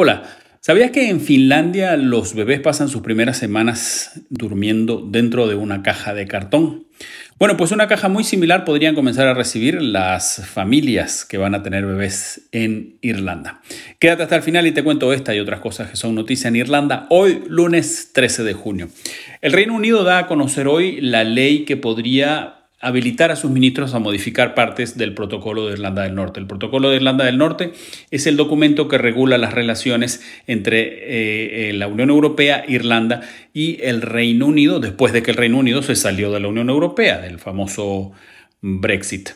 Hola, ¿sabías que en Finlandia los bebés pasan sus primeras semanas durmiendo dentro de una caja de cartón? Bueno, pues una caja muy similar podrían comenzar a recibir las familias que van a tener bebés en Irlanda. Quédate hasta el final y te cuento esta y otras cosas que son noticia en Irlanda hoy, lunes 13 de junio. El Reino Unido da a conocer hoy la ley que podría habilitar a sus ministros a modificar partes del Protocolo de Irlanda del Norte. El Protocolo de Irlanda del Norte es el documento que regula las relaciones entre eh, eh, la Unión Europea, Irlanda y el Reino Unido, después de que el Reino Unido se salió de la Unión Europea, del famoso Brexit.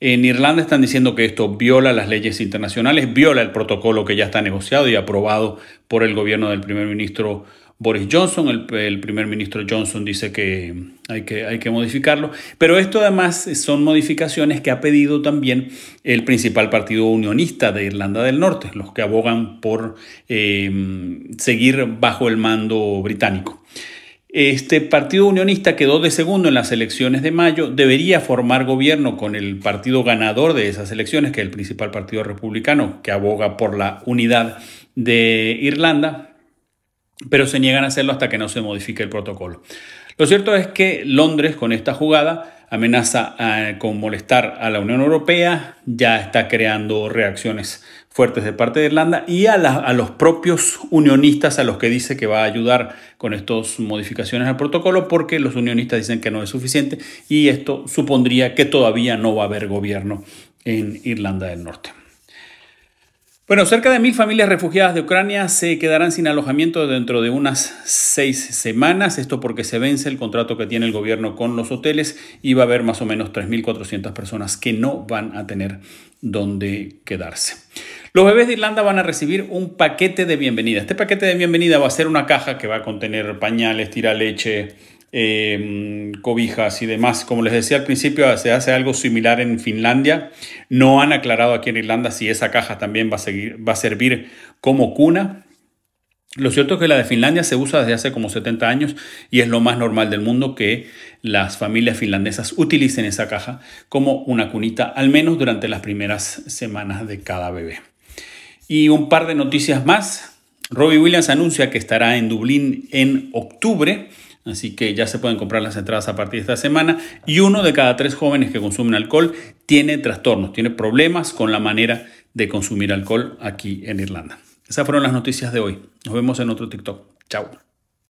En Irlanda están diciendo que esto viola las leyes internacionales, viola el protocolo que ya está negociado y aprobado por el gobierno del primer ministro Boris Johnson. El, primer ministro Johnson dice que hay, que hay que modificarlo. Pero esto además son modificaciones que ha pedido también el principal partido unionista de Irlanda del Norte, los que abogan por eh, seguir bajo el mando británico. Este Partido Unionista quedó de segundo en las elecciones de mayo, debería formar gobierno con el partido ganador de esas elecciones, que es el principal partido republicano, que aboga por la unidad de Irlanda, pero se niegan a hacerlo hasta que no se modifique el protocolo. Lo cierto es que Londres, con esta jugada, amenaza eh, con molestar a la Unión Europea, ya está creando reacciones fuertes de parte de Irlanda y a, los propios unionistas a los que dice que va a ayudar con estas modificaciones al protocolo porque los unionistas dicen que no es suficiente y esto supondría que todavía no va a haber gobierno en Irlanda del Norte. Bueno, cerca de mil familias refugiadas de Ucrania se quedarán sin alojamiento dentro de unas seis semanas, esto porque se vence el contrato que tiene el gobierno con los hoteles y va a haber más o menos 3.400 personas que no van a tener dónde quedarse. Los bebés de Irlanda van a recibir un paquete de bienvenida. Este paquete de bienvenida va a ser una caja que va a contener pañales, tira leche, Em, cobijas y demás. Como les decía al principio, se hace algo similar en Finlandia. No han aclarado aquí en Irlanda si esa caja también va a, seguir, va a servir como cuna. Lo cierto es que la de Finlandia se usa desde hace como 70 años y es lo más normal del mundo que las familias finlandesas utilicen esa caja como una cunita, al menos durante las primeras semanas de cada bebé. Y un par de noticias más. Robbie Williams anuncia que estará en Dublín en octubre Así que ya se pueden comprar las entradas a partir de esta semana. Y uno de cada tres jóvenes que consumen alcohol tiene trastornos, tiene problemas con la manera de consumir alcohol aquí en Irlanda. Esas fueron las noticias de hoy. Nos vemos en otro TikTok. Chao.